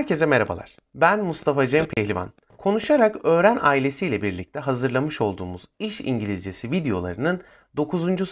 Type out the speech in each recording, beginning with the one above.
Herkese merhabalar. Ben Mustafa Cem Pehlivan. Konuşarak Öğren ailesiyle birlikte hazırlamış olduğumuz iş İngilizcesi videolarının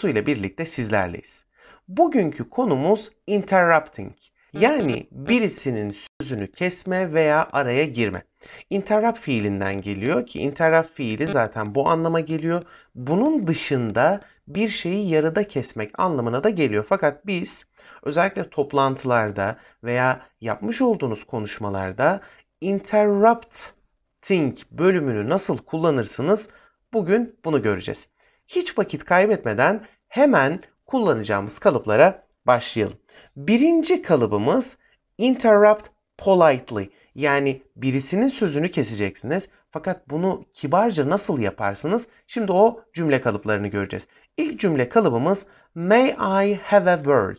ile birlikte sizlerleyiz. Bugünkü konumuz interrupting yani birisinin sözünü kesme veya araya girme. Interrupt fiilinden geliyor ki interrupt fiili zaten bu anlama geliyor. Bunun dışında bir şeyi yarıda kesmek anlamına da geliyor. Fakat biz özellikle toplantılarda veya yapmış olduğunuz konuşmalarda interrupting bölümünü nasıl kullanırsınız bugün bunu göreceğiz. Hiç vakit kaybetmeden hemen kullanacağımız kalıplara başlayalım. Birinci kalıbımız interrupt politely. Yani birisinin sözünü keseceksiniz. Fakat bunu kibarca nasıl yaparsınız? Şimdi o cümle kalıplarını göreceğiz. İlk cümle kalıbımız may I have a word?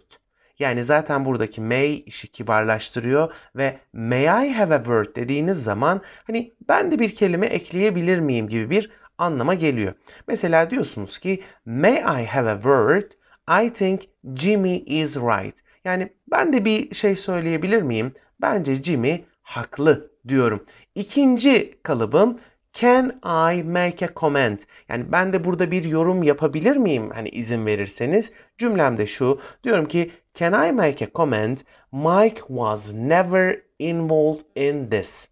Yani zaten buradaki may işi kibarlaştırıyor ve may I have a word dediğiniz zaman hani ben de bir kelime ekleyebilir miyim gibi bir anlama geliyor. Mesela diyorsunuz ki may I have a word I think Jimmy is right. Yani ben de bir şey söyleyebilir miyim? Bence Jimmy haklı diyorum. İkinci kalıbım Can I make a comment? Yani ben de burada bir yorum yapabilir miyim? Hani izin verirseniz. Cümlem de şu. Diyorum ki Can I make a comment? Mike was never involved in this.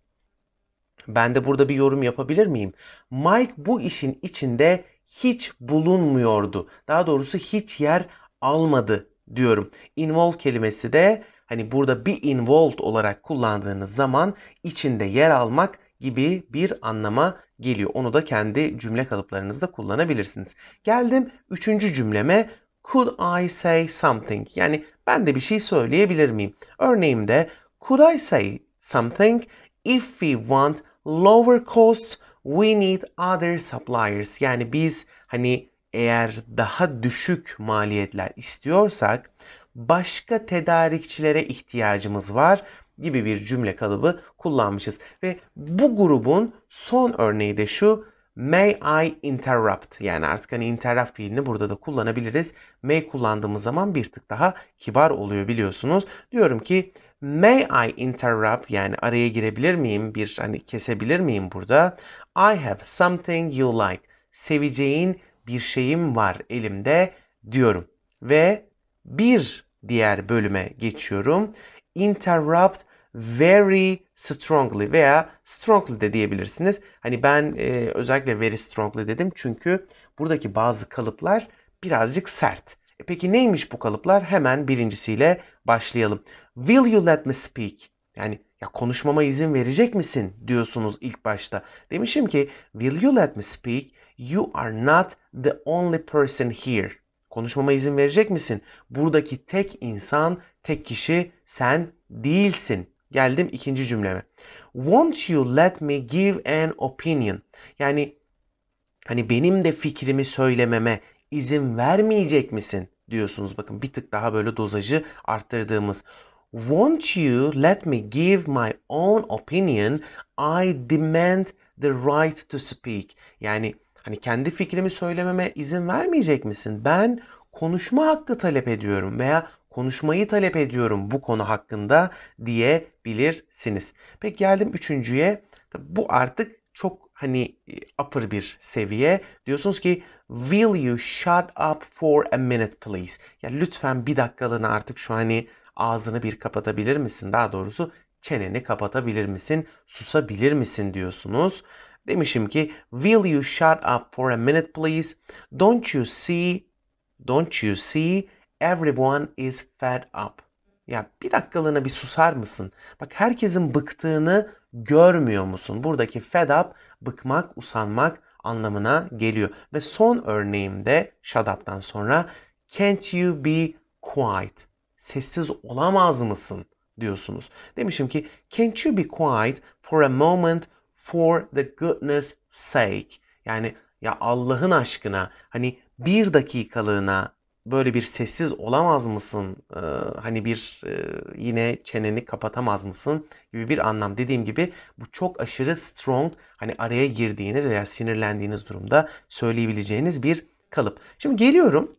Ben de burada bir yorum yapabilir miyim? Mike bu işin içinde hiç bulunmuyordu. Daha doğrusu hiç yer almadı diyorum. Involve kelimesi de hani burada bir involved olarak kullandığınız zaman içinde yer almak gibi bir anlama geliyor. Onu da kendi cümle kalıplarınızda kullanabilirsiniz. Geldim üçüncü cümleme could I say something? Yani ben de bir şey söyleyebilir miyim? Örneğimde could I say something if we want lower costs we need other suppliers. Yani biz hani eğer daha düşük maliyetler istiyorsak başka tedarikçilere ihtiyacımız var gibi bir cümle kalıbı kullanmışız. Ve bu grubun son örneği de şu May I interrupt? Yani artık hani interrupt fiilini burada da kullanabiliriz. May kullandığımız zaman bir tık daha kibar oluyor biliyorsunuz. Diyorum ki May I interrupt? Yani araya girebilir miyim? Bir hani kesebilir miyim burada? I have something you like. Seveceğin bir şeyim var elimde diyorum. Ve bir diğer bölüme geçiyorum. Interrupt very strongly veya strongly de diyebilirsiniz. Hani ben e, özellikle very strongly dedim çünkü buradaki bazı kalıplar birazcık sert. E peki neymiş bu kalıplar? Hemen birincisiyle başlayalım. Will you let me speak? Yani ya konuşmama izin verecek misin diyorsunuz ilk başta. Demişim ki will you let me speak? You are not the only person here. Konuşmama izin verecek misin? Buradaki tek insan, tek kişi sen değilsin. Geldim ikinci cümleme. Won't you let me give an opinion? Yani hani benim de fikrimi söylememe izin vermeyecek misin diyorsunuz. Bakın bir tık daha böyle dozajı arttırdığımız. Won't you let me give my own opinion? I demand the right to speak. Yani hani kendi fikrimi söylememe izin vermeyecek misin? Ben konuşma hakkı talep ediyorum veya konuşmayı talep ediyorum bu konu hakkında diyebilirsiniz. Peki geldim üçüncüye. Bu artık çok hani e, upper bir seviye. Diyorsunuz ki will you shut up for a minute please? Ya lütfen bir dakikalığına artık şu hani ağzını bir kapatabilir misin? Daha doğrusu çeneni kapatabilir misin? Susabilir misin diyorsunuz. Demişim ki will you shut up for a minute please? Don't you see? Don't you see Everyone is fed up. Ya bir dakikalığına bir susar mısın? Bak herkesin bıktığını görmüyor musun? Buradaki fed up bıkmak, usanmak anlamına geliyor. Ve son örneğimde shut up'tan sonra can't you be quiet? Sessiz olamaz mısın? diyorsunuz. Demişim ki can't you be quiet for a moment for the goodness sake? Yani ya Allah'ın aşkına hani bir dakikalığına böyle bir sessiz olamaz mısın? Ee, hani bir e, yine çeneni kapatamaz mısın gibi bir anlam. Dediğim gibi bu çok aşırı strong hani araya girdiğiniz veya sinirlendiğiniz durumda söyleyebileceğiniz bir kalıp. Şimdi geliyorum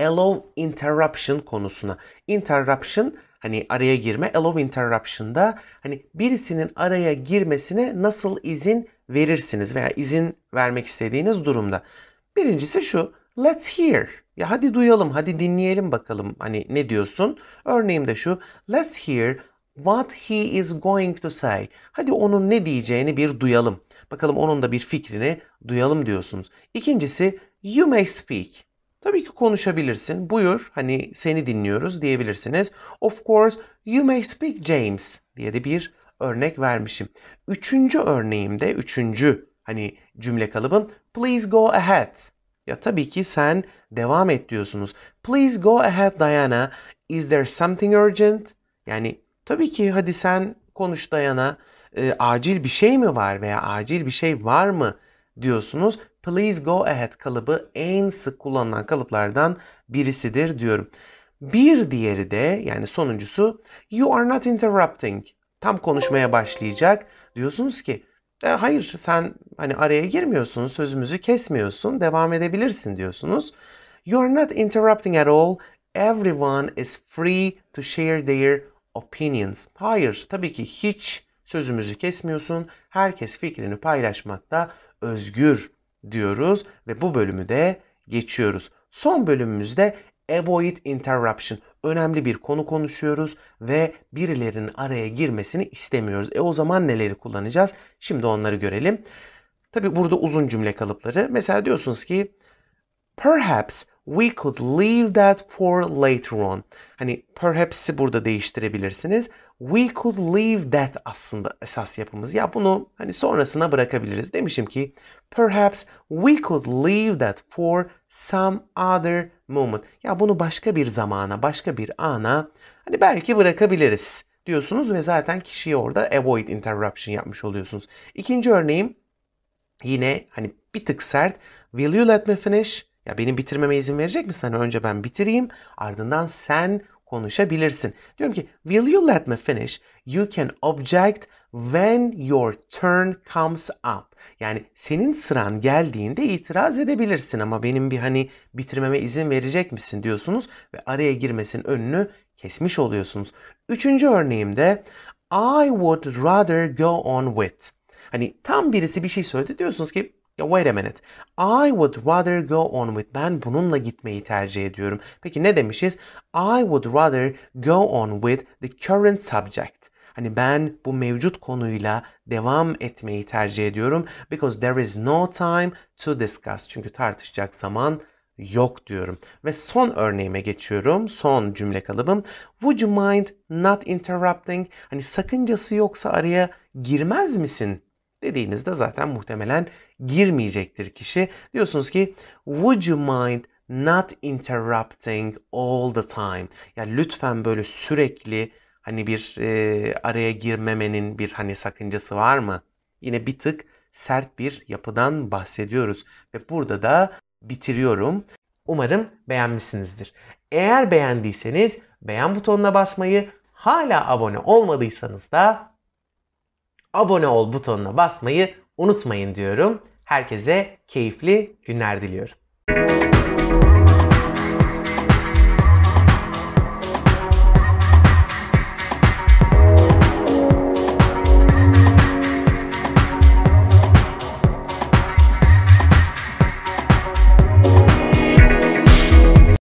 allow interruption konusuna. Interruption hani araya girme allow interruption'da hani birisinin araya girmesine nasıl izin verirsiniz veya izin vermek istediğiniz durumda. Birincisi şu let's hear ya hadi duyalım, hadi dinleyelim bakalım. Hani ne diyorsun? Örneğim de şu. Let's hear what he is going to say. Hadi onun ne diyeceğini bir duyalım. Bakalım onun da bir fikrini duyalım diyorsunuz. İkincisi you may speak. Tabii ki konuşabilirsin. Buyur hani seni dinliyoruz diyebilirsiniz. Of course you may speak James diye de bir örnek vermişim. Üçüncü örneğimde üçüncü hani cümle kalıbım please go ahead. Ya tabii ki sen devam et diyorsunuz. Please go ahead Diana. Is there something urgent? Yani tabii ki hadi sen konuş Diana. E, acil bir şey mi var veya acil bir şey var mı diyorsunuz. Please go ahead kalıbı en sık kullanılan kalıplardan birisidir diyorum. Bir diğeri de yani sonuncusu you are not interrupting. Tam konuşmaya başlayacak. Diyorsunuz ki e, hayır sen hani araya girmiyorsun, sözümüzü kesmiyorsun, devam edebilirsin diyorsunuz. You are not interrupting at all. Everyone is free to share their opinions. Hayır, tabii ki hiç sözümüzü kesmiyorsun. Herkes fikrini paylaşmakta özgür diyoruz ve bu bölümü de geçiyoruz. Son bölümümüzde Avoid interruption. Önemli bir konu konuşuyoruz ve birilerinin araya girmesini istemiyoruz. E o zaman neleri kullanacağız? Şimdi onları görelim. Tabi burada uzun cümle kalıpları. Mesela diyorsunuz ki Perhaps we could leave that for later on. Hani perhaps'i burada değiştirebilirsiniz. We could leave that aslında esas yapımız. Ya bunu hani sonrasına bırakabiliriz. Demişim ki perhaps we could leave that for some other moment. Ya bunu başka bir zamana, başka bir ana hani belki bırakabiliriz diyorsunuz ve zaten kişiyi orada avoid interruption yapmış oluyorsunuz. İkinci örneğim yine hani bir tık sert. Will you let me finish? Ya benim bitirmeme izin verecek misin? Hani önce ben bitireyim ardından sen konuşabilirsin. Diyorum ki will you let me finish? You can object when your turn comes up. Yani senin sıran geldiğinde itiraz edebilirsin ama benim bir hani bitirmeme izin verecek misin diyorsunuz ve araya girmesin önünü kesmiş oluyorsunuz. Üçüncü örneğimde I would rather go on with. Hani tam birisi bir şey söyledi diyorsunuz ki ya wait a minute. I would rather go on with. Ben bununla gitmeyi tercih ediyorum. Peki ne demişiz? I would rather go on with the current subject. Hani ben bu mevcut konuyla devam etmeyi tercih ediyorum. Because there is no time to discuss. Çünkü tartışacak zaman yok diyorum. Ve son örneğime geçiyorum. Son cümle kalıbım. Would you mind not interrupting? Hani sakıncası yoksa araya girmez misin? Dediğinizde zaten muhtemelen girmeyecektir kişi. Diyorsunuz ki would you mind not interrupting all the time? Ya yani lütfen böyle sürekli hani bir e, araya girmemenin bir hani sakıncası var mı? Yine bir tık sert bir yapıdan bahsediyoruz ve burada da bitiriyorum. Umarım beğenmişsinizdir. Eğer beğendiyseniz beğen butonuna basmayı, hala abone olmadıysanız da abone ol butonuna basmayı unutmayın diyorum. Herkese keyifli günler diliyorum.